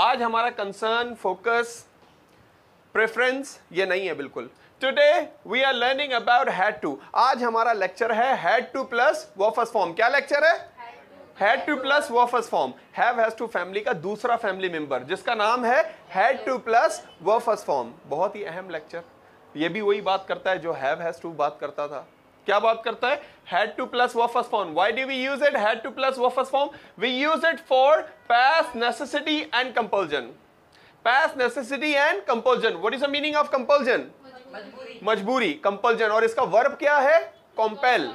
आज हमारा concern focus preference ये नहीं है बिल्कुल today we are learning about had to आज हमारा लेक्चर है had to plus verbs form क्या लेक्चर है had to plus verbs form have has to family का दूसरा फैमिली मेंबर जिसका नाम है had to plus verbs form बहुत ही अहम लेक्चर ये भी वही बात करता है जो हैव हैज टू बात करता था क्या बात करता है मीनिंग ऑफ कंपल्जन मजबूरी कंपल्जन और इसका वर्ब क्या है कॉम्पेल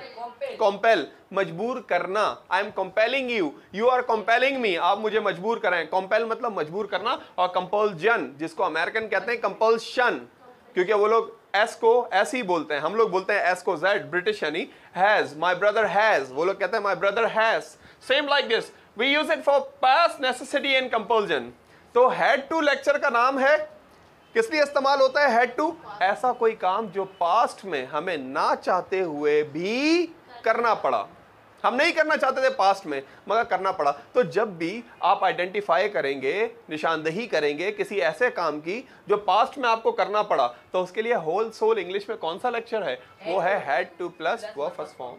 कॉम्पेल मजबूर करना I am compelling you you are compelling me आप मुझे मजबूर करें कॉम्पेल मतलब मजबूर करना और कंपल्जन जिसको अमेरिकन कहते हैं कंपल्शन क्योंकि वो लोग एस को एस ही बोलते हैं हम लोग बोलते हैं एस को जेड ब्रिटिश यानी हैज माय ब्रदर हैज वो लोग कहते हैं my brother has same like this we use it for past necessity and compulsion तो हेड टू लेक्चर का नाम है किस लिए इस्तेमाल होता है हेड टू ऐसा कोई काम जो पास्ट में हमें ना चाहते हुए भी करना पड़ा हम नहीं करना चाहते थे पास्ट में मगर करना पड़ा तो जब भी आप आइडेंटिफाई करेंगे निशानदही करेंगे किसी ऐसे काम की जो पास्ट में आपको करना पड़ा तो उसके लिए होल सोल इंग्लिश में कौन सा लेक्चर है वो है had to plus V first form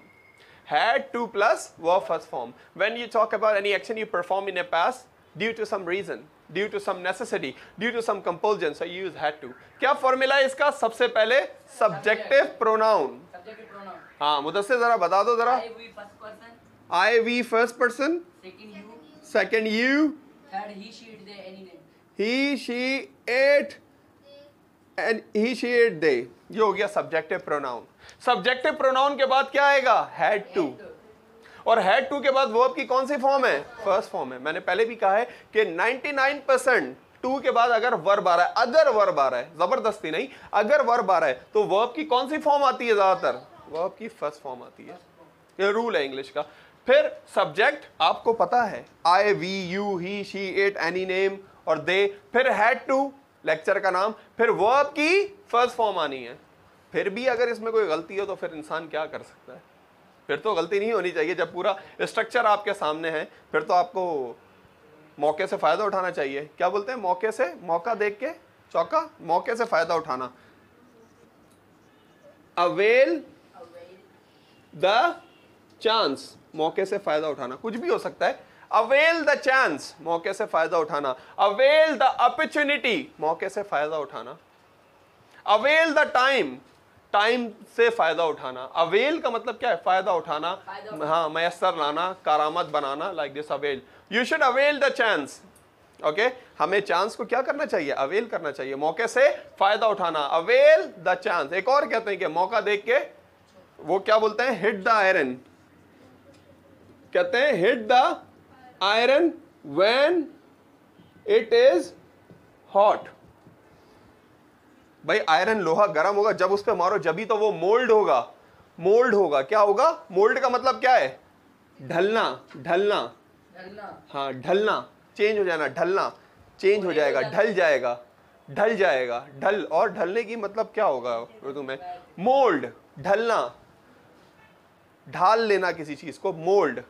had to plus V first form when you talk about any action you perform in a past due to some reason due to some necessity due to some compulsion so use had to क्या formula है इसका सबसे पहले subjective pronoun हाँ मुदस्से ज़रा बता दो ज़रा I we first person second you he she it and he she it they ये हो गया सब्जेक्टिव प्रोनाउन सब्जेक्टिव प्रोनाउन के बाद क्या आएगा हैड टू और हैड टू के बाद वर्ब की कौन सी फॉर्म है फर्स्ट फॉर्म है मैंने पहले भी कहा है कि 99 परसेंट टू के बाद अगर वर्ब आ रहा है अगर वर्ब आ रहा है जबरदस्ती नहीं अगर वर्ब आ रहा है तो वर्ब की कौन सी फॉर्म आती है ज्यादातर वर्ब की फर्स्ट फॉर्म आती है ये रूल है इंग्लिश का फिर सब्जेक्ट आपको पता है I we you he she it any name और दे फिर हैड टू लेक्चर का नाम फिर वर्ब की फर्स्ट फॉर्म आनी है फिर भी अगर इसमें कोई गलती हो तो फिर इंसान क्या कर सकता है फिर तो गलती नहीं होनी चाहिए जब पूरा स्ट्रक्चर आपके सामने है फिर तो आपको मौके से फ़ायदा उठाना चाहिए क्या बोलते हैं मौके से मौका देख के चौका मौके से फ़ायदा उठाना अवेल द चांस मौके से फायदा उठाना कुछ भी हो सकता है अवेल द चांस मौके से फायदा उठाना अवेल द अपॉर्चुनिटी मौके से फायदा उठाना अवेल द टाइम टाइम से फायदा उठाना अवेल का मतलब क्या है फायदा उठाना हाँ मैसर लाना कारामत बनाना like this avail you should avail the chance okay हमें चांस को क्या करना चाहिए अवेल करना चाहिए मौके से फायदा उठाना अवेल द चांस एक और कहते हैं कि मौका देख के वो क्या बोलते हैं हिट द आयरन कहते हैं hit the iron when it is hot भाई आयरन लोहा गर्म होगा जब उस पर मारो जब ही तो वो मोल्ड होगा मोल्ड होगा क्या होगा मोल्ड का मतलब क्या है ढलना ढलना हाँ ढलना चेंज हो जाना ढलना चेंज हो जाएगा ढल जाएगा ढल जाएगा ढल और ढलने की मतलब क्या होगा उर्दू में मोल्ड ढलना ढाल लेना किसी चीज़ को मोल्ड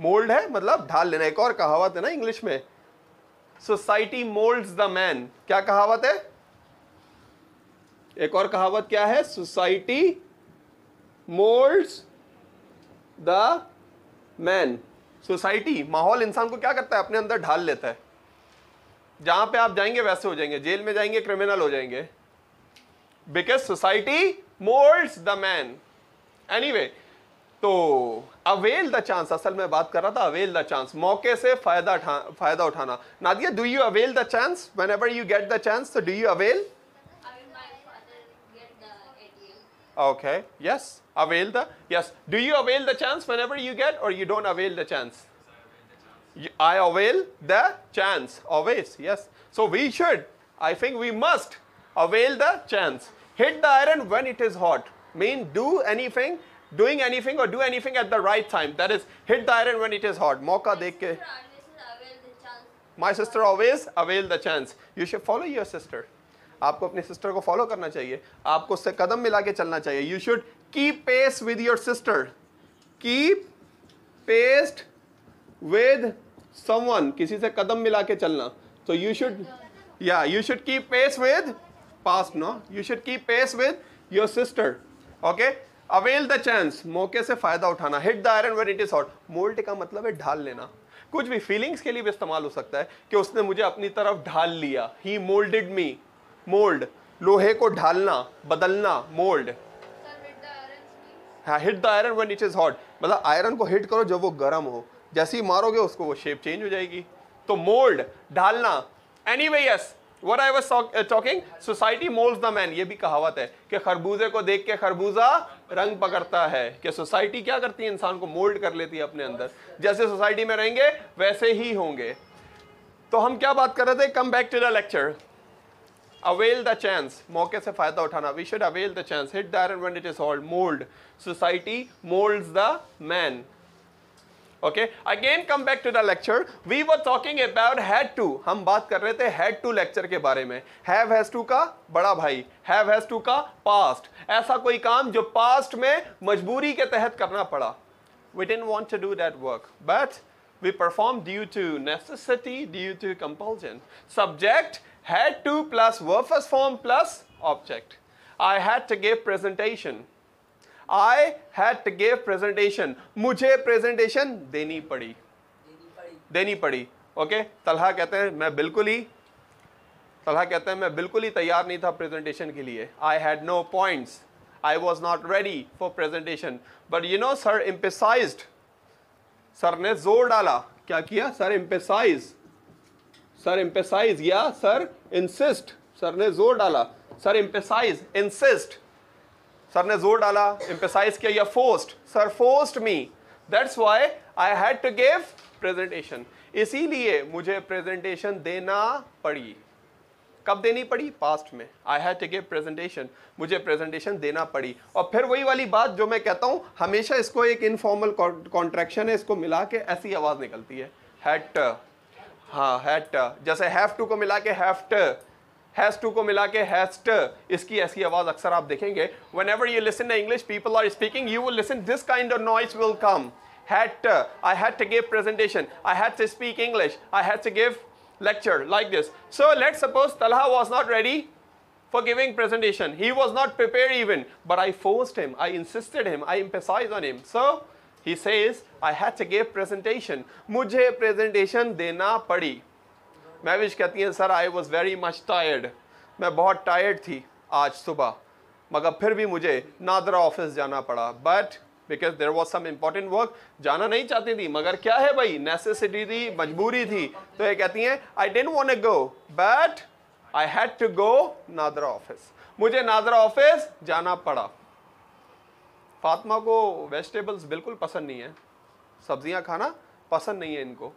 मोल्ड है मतलब ढाल लेना एक और कहावत है ना इंग्लिश में सोसाइटी मोल्ड द मैन क्या कहावत है एक और कहावत क्या है society mould the man society माहौल इंसान को क्या करता है अपने अंदर ढाल लेता है जहां पे आप जाएंगे वैसे हो जाएंगे जेल में जाएंगे क्रिमिनल हो जाएंगे because society mould the man any anyway, तो अवेल द चांस असल में बात कर रहा था अवेल द चांस मौके से फायदा उठा, फायदा उठाना Nadia do you avail the chance whenever you get the chance तो do you avail okay yes avail the yes do you avail the chance whenever you get और you don't avail the chance I avail the chance always yes so we should I think we must avail the chance hit the iron when it is hot mean do anything, doing anything or do anything at the right time. That is, hit the iron when it is hot. Mauka dekhe. My sister always avail the chance. You should follow your sister. आपको अपनी sister को follow करना चाहिए आपको उससे कदम मिला के चलना चाहिए you should keep pace with your sister keep pace with someone किसी से कदम मिला के चलना तो यू शुड या you should keep pace with past no you should keep pace with your sister okay avail the chance मौके से फायदा उठाना hit the iron when it is hot mould का मतलब है ढाल लेना कुछ भी फीलिंग्स के लिए भी इस्तेमाल हो सकता है कि उसने मुझे अपनी तरफ ढाल लिया ही मोल्डेड मी मोल्ड लोहे को ढालना बदलना मोल्ड हाँ hit the iron when it is hot मतलब आयरन को हिट करो जब वो गर्म हो जैसे ही मारोगे उसको वो शेप चेंज हो जाएगी तो मोल्ड ढालना anyway yes what I was talking society moulds the man ये भी कहावत है कि खरबूजे को देख के खरबूजा रंग पकड़ता है कि सोसाइटी क्या करती है इंसान को मोल्ड कर लेती है अपने अंदर जैसे सोसाइटी में रहेंगे वैसे ही होंगे तो हम क्या बात कर रहे थे come back to the lecture avail the chance मौके से फायदा उठाना we should avail the chance hit the iron it is old mould society mould the man okay again come back to the lecture we were talking about had to हम बात कर रहे थे had to lecture के बारे में have has to का बड़ा भाई हैव हैज टू का पास्ट ऐसा कोई काम जो पास्ट में मजबूरी के तहत करना पड़ा we didn't want to do that work but we perform due to necessity due to compulsion subject had to plus verb form plus object I had to give presentation I had to give presentation मुझे presentation देनी पड़ी देनी पड़ी okay Talha कहते हैं मैं बिल्कुल ही तलहा कहते हैं मैं बिल्कुल ही तैयार नहीं था प्रेजेंटेशन के लिए I had no points I was not ready for presentation but you know sir emphasise sir ने जोर डाला क्या किया सर एम्पेसाइज सर एम्पेसाइज या सर इंसिस्ट सर ने जोर डाला सर एम्पेसाइज इंसिस्ट सर ने जोर डाला एम्पेसाइज किया या forced sir forced me that's why I had to give presentation इसीलिए मुझे प्रेजेंटेशन देना पड़ी कब देनी पड़ी पास्ट में I had to give presentation मुझे प्रेजेंटेशन देना पड़ी और फिर वही वाली बात जो मैं कहता हूं हमेशा इसको एक इनफॉर्मल कॉन्ट्रैक्शन है इसको मिला के ऐसी आवाज़ निकलती है हैट हाँ हैट जैसे हैव टू को मिला के हैफ्ट हैज टू को मिला के हैस्ट इसकी ऐसी आवाज़ अक्सर आप देखेंगे whenever you listen English people are speaking you will listen this kind of noise will come had I had to give presentation I had to speak English I had to give lecture like this. So let's suppose Talha was not ready for giving presentation. He was not prepared even, but I forced him, I insisted him, I emphasized on him. So he says, I had to give presentation. मुझे presentation देना पड़ी. महविश कहती हैं sir I was very much tired मैं बहुत tired थी आज सुबह मगर फिर भी मुझे नादरा ऑफिस जाना पड़ा but because there was some important work जाना नहीं चाहती थी मगर क्या है भाई नेसेसिटी थी मजबूरी थी तो ये कहती हैं I didn't want go but I had to go NADRA office मुझे नादरा ऑफिस जाना पड़ा फातिमा को वेजिटेबल्स बिल्कुल पसंद नहीं है सब्जियां खाना पसंद नहीं है इनको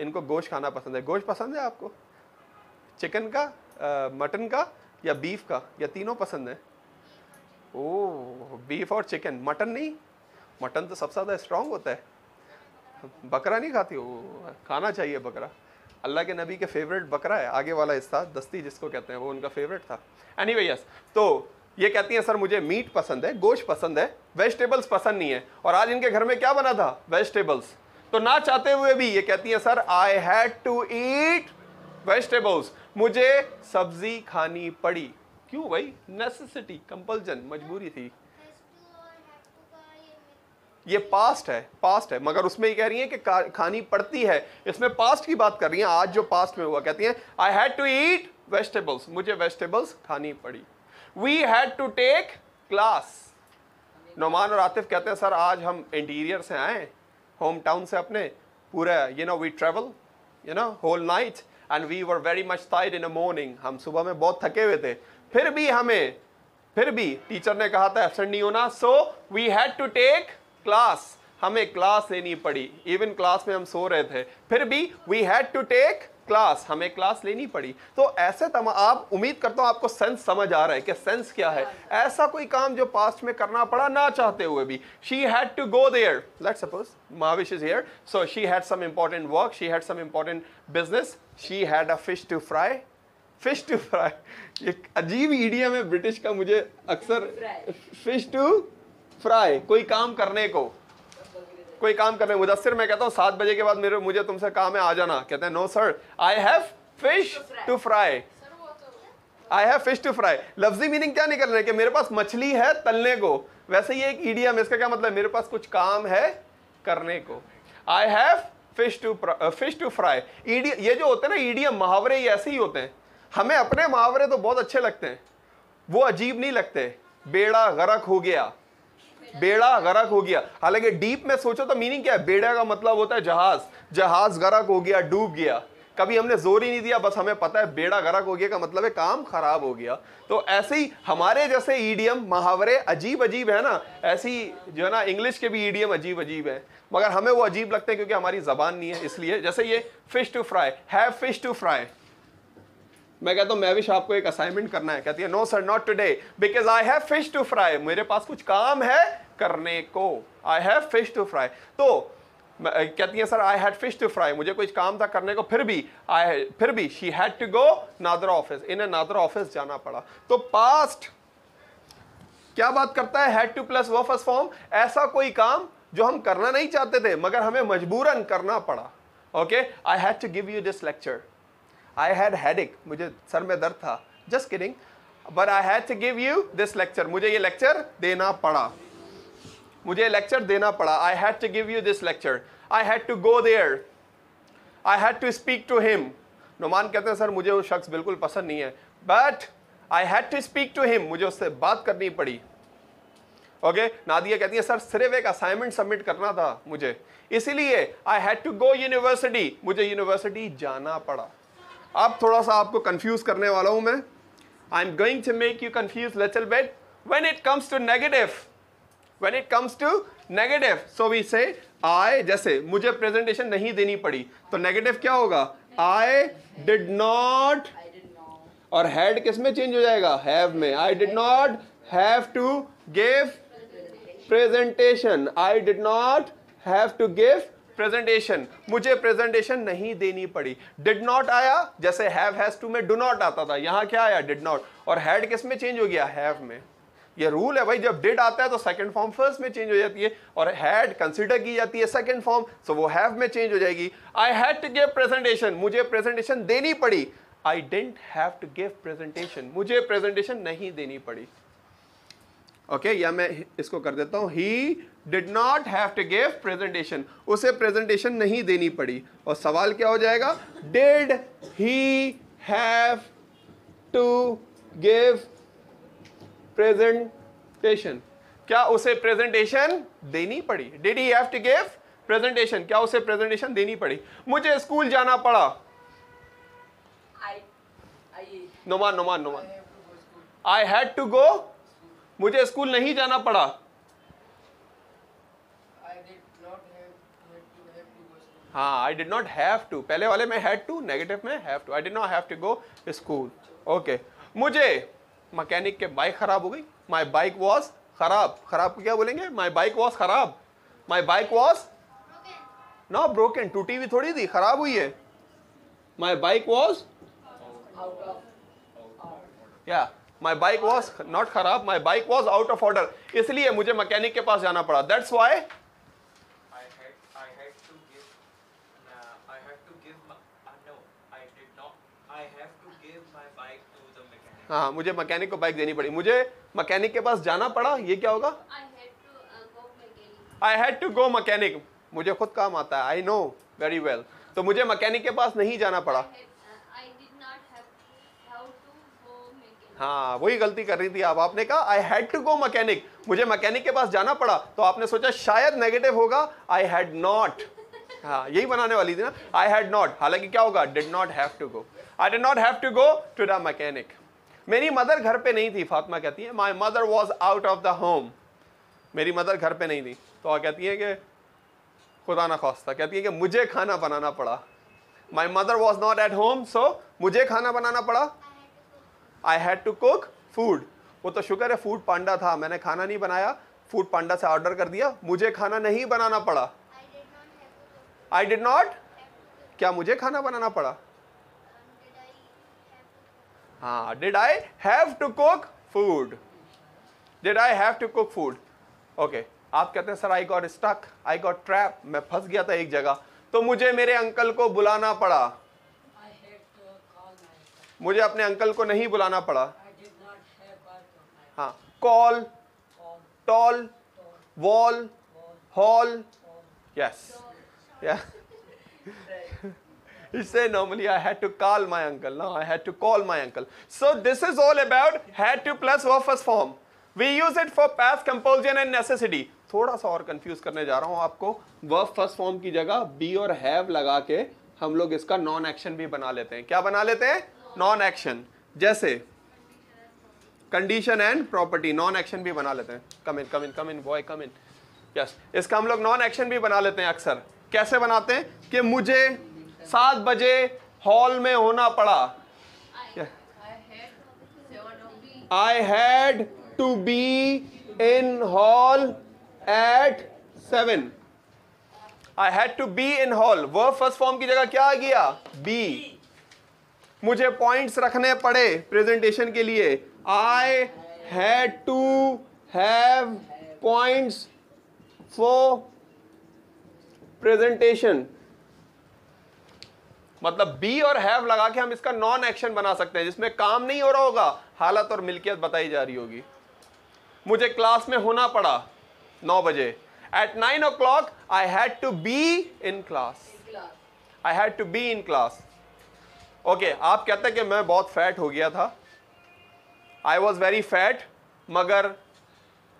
इनको गोश्त खाना पसंद है गोश्त पसंद है आपको चिकन का मटन का या बीफ का या तीनों पसंद है ओ बीफ और चिकन मटन नहीं मटन तो सबसे ज़्यादा स्ट्रांग होता है बकरा नहीं खाती हो खाना चाहिए बकरा अल्लाह के नबी के फेवरेट बकरा है आगे वाला हिस्सा दस्ती जिसको कहते हैं वो उनका फेवरेट था एनी anyway, यस तो ये कहती हैं सर मुझे मीट पसंद है गोश्त पसंद है वेजिटेबल्स पसंद नहीं है और आज इनके घर में क्या बना था वेजिटेबल्स तो ना चाहते हुए भी ये कहती हैं sir I had to eat vegetables मुझे सब्जी खानी पड़ी क्यों भाई नेसेसिटी कंपल्जन मजबूरी थी ये पास्ट है पास्ट है मगर उसमें ये कह रही है कि खानी पड़ती है इसमें पास्ट की बात कर रही हैं आज जो पास्ट में हुआ कहती हैं I had to eat vegetables मुझे वेजिटेबल्स खानी पड़ी we had to take class Noman और आतिफ कहते हैं सर आज हम इंटीरियर से आए होम टाउन से अपने पूरे you know we travel you know whole night and we were very much टाइड इन अ मॉर्निंग हम सुबह में बहुत थके हुए थे फिर भी हमें फिर भी टीचर ने कहा था एबसेंट नहीं होना so we had to take class हमें क्लास लेनी पड़ी इवन क्लास में हम सो रहे थे फिर भी we had to take class हमें क्लास लेनी पड़ी तो ऐसे तम आप उम्मीद करता हूँ आपको सेंस समझ आ रहा है कि सेंस क्या है हाँ। ऐसा कोई काम जो पास्ट में करना पड़ा ना चाहते हुए भी she had to go there let suppose Mahvish is here so she had some important work she had some important business she had a fish to fry fish to fry ये अजीब ईडियम है ब्रिटिश का मुझे अक्सर fish to fry कोई काम करने को कोई काम कर रहे हैं मुदसर मैं कहता हूँ सात बजे के बाद मेरे मुझे तुमसे काम है आ जाना कहते हैं no sir I have fish to fry I have fish to fry लफ्जी मीनिंग क्या निकल रहे हैं कि मेरे पास मछली है तलने को वैसे ये एक ईडियम इसका क्या मतलब मेरे पास कुछ काम है करने को I have fish to fish to fry ईडी ये जो होते हैं ना ईडियम मुहावरे ये ऐसे ही होते हैं हमें अपने मुहावरे तो बहुत अच्छे लगते हैं वो अजीब नहीं लगते बेड़ा गरक हो गया बेड़ा गरक हो गया हालांकि डीप में सोचो तो मीनिंग क्या है बेड़ा का मतलब होता है जहाज जहाज गरक हो गया डूब गया कभी हमने जोर ही नहीं दिया बस हमें पता है बेड़ा गरक हो गया का मतलब है काम खराब हो गया तो ऐसे ही हमारे जैसे ईडीएम e मुहावरे अजीब अजीब है ना ऐसी जो है ना इंग्लिश के भी ईडीएम e अजीब अजीब है मगर हमें वो अजीब लगते हैं क्योंकि हमारी जबान नहीं है इसलिए जैसे ये fish to fry have fish to fry मैं कहता हूँ मैं भी शाह आपको एक असाइनमेंट करना है कहती है no sir not today because I have fish to fry मेरे पास कुछ काम है करने को I have fish to fry तो कहती है sir I had fish to fry मुझे कुछ काम था करने को फिर भी आई फिर भी she had to go NADRA office इन्हें नादर ऑफिस जाना पड़ा तो पास्ट क्या बात करता है had to plus V first form ऐसा कोई काम जो हम करना नहीं चाहते थे मगर हमें मजबूरन करना पड़ा okay I had to give you this lecture I had headache मुझे सर में दर्द था just kidding but I had to give you this lecture मुझे ये लेक्चर देना पड़ा मुझे लेक्चर देना पड़ा I had to give you this lecture I had to go there I had to speak to him Noman कहते हैं सर मुझे वो शख्स बिल्कुल पसंद नहीं है but I had to speak to him मुझे उससे बात करनी पड़ी ओके okay? नादिया कहती है सर सिर्फ एक असाइनमेंट सबमिट करना था मुझे इसीलिए I had to go university मुझे यूनिवर्सिटी जाना पड़ा अब थोड़ा सा आपको कंफ्यूज करने वाला हूं मैं I am going to make you confuse little bit when it comes to negative when it comes to negative so we say I जैसे मुझे प्रेजेंटेशन नहीं देनी पड़ी तो नेगेटिव क्या होगा आई डिड नॉट और हेड किस में चेंज हो जाएगा हैव में I did not have to give presentation I did not have to give presentation मुझे प्रेजेंटेशन नहीं देनी पड़ी डिड नॉट आया जैसे हैव हैज टू में डू नॉट आता था यहां क्या आया डिड नॉट और हैड किस में चेंज हो गया हैव में ये रूल है भाई जब डिड आता है तो सेकंड फॉर्म फर्स्ट में चेंज हो जाती है और हैड कंसीडर की जाती है सेकंड फॉर्म सो वो हैव में चेंज हो जाएगी I had to give presentation मुझे प्रेजेंटेशन देनी पड़ी I didn't have to give presentation मुझे प्रेजेंटेशन नहीं देनी पड़ी ओके okay, या मैं इसको कर देता हूँ he did not have to give presentation उसे प्रेजेंटेशन नहीं देनी पड़ी और सवाल क्या हो जाएगा did he have to give presentation क्या उसे प्रेजेंटेशन देनी पड़ी did he have to give presentation क्या उसे प्रेजेंटेशन देनी पड़ी मुझे स्कूल जाना पड़ा Noman Noman Noman I had to go मुझे स्कूल नहीं जाना पड़ा हाँ I did not have to पहले वाले में हैड टू नेगेटिव में have to I did not have to go school okay मुझे मकैनिक के बाइक ख़राब हो गई माई बाइक वॉज ख़राब ख़राब क्या बोलेंगे माई बाइक वॉज ख़राब माई बाइक वॉज ना ब्रोकन टूटी हुई थोड़ी थी ख़राब हुई है माई बाइक वॉज या माई बाइक वॉज नॉट खराब my bike was out of order इसलिए मुझे मैकेनिक के पास जाना पड़ा दैट्स वाई uh, uh, हाँ, हाँ मुझे मैकेनिक को बाइक देनी पड़ी मुझे मैकेनिक के पास जाना पड़ा ये क्या होगा I had to go mechanic मुझे खुद काम आता है आई नो वेरी वेल तो मुझे मैकेनिक के पास नहीं जाना पड़ा हाँ वही गलती कर रही थी आप आपने कहा I had to go mechanic मुझे मैकेनिक के पास जाना पड़ा तो आपने सोचा शायद नेगेटिव होगा आई हैड नॉट हाँ यही बनाने वाली थी ना आई हैड नॉट हालांकि क्या होगा did not have to go I did not have to go to the mechanic मेरी मदर घर पे नहीं थी फातिमा कहती है my mother was out of the home मेरी मदर घर पे नहीं थी तो कहती है कि खुदा ना खौस्ता कहती है कि मुझे खाना बनाना पड़ा my mother was not at home so मुझे खाना बनाना पड़ा I had to cook food वो तो शुक्र है फूड पांडा था मैंने खाना नहीं बनाया फूड पांडा से ऑर्डर कर दिया मुझे खाना नहीं बनाना पड़ा आई डिड नॉट क्या मुझे खाना बनाना पड़ा हाँ did I have to cook food did I have to cook food okay आप कहते हैं sir I got stuck I got trap मैं फंस गया था एक जगह तो मुझे मेरे अंकल को बुलाना पड़ा मुझे अपने अंकल को नहीं बुलाना पड़ा हाँ call tall wall hall yes इससे normally I had to call my uncle ना I had to call my uncle so this is all about had to plus V first form we use it for past compulsion and necessity थोड़ा सा और confuse करने जा रहा हूं आपको वर्फ first form की जगह बी और हैव लगा के हम लोग इसका नॉन एक्शन भी बना लेते हैं क्या बना लेते हैं नॉन एक्शन जैसे condition and property non action भी बना लेते हैं कम इन कम इन कम इन बॉय कम इन यस इसका हम लोग नॉन एक्शन भी बना लेते हैं अक्सर कैसे बनाते हैं कि मुझे सात बजे हॉल में होना पड़ा I had to be in hall at seven I had to be in hall verb first form की जगह क्या आ गया बी मुझे पॉइंट्स रखने पड़े प्रेजेंटेशन के लिए I had to have points for presentation मतलब बी और हैव लगा के हम इसका नॉन एक्शन बना सकते हैं जिसमें काम नहीं हो रहा होगा हालत और मिल्कियत बताई जा रही होगी मुझे क्लास में होना पड़ा नौ बजे at nine o'clock I had to be in class I had to be in class okay okay, आप कहते हैं कि मैं बहुत फैट हो गया था आई वॉज वेरी फैट मगर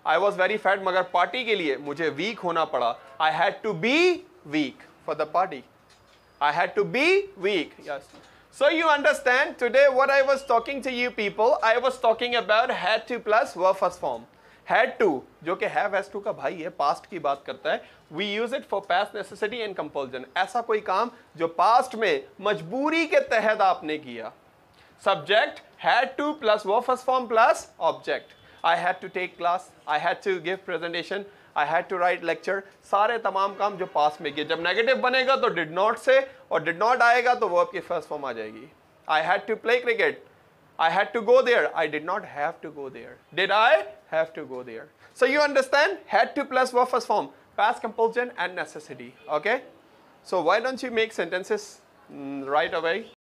आई वॉज वेरी फैट मगर पार्टी के लिए मुझे वीक होना पड़ा I had to be weak for the party I had to be weak yes so you understand today what I was talking to you people I was talking about had to plus V form had to जो कि have S to का भाई है past की बात करता है we use it for past necessity and compulsion ऐसा कोई काम जो पास्ट में मजबूरी के तहत आपने किया subject had to plus V first form plus object I had to take class I had to give presentation I had to write lecture सारे तमाम काम जो पास में किए जब नेगेटिव बनेगा तो डिड नॉट से और डिड नॉट आएगा तो वर्ब की फर्स्ट फॉर्म आ जाएगी I had to play cricket I had to go there I did not have to go there did I have to go there so you understand had to plus verb first form past compulsion and necessity okay so why don't you make sentences mm, right away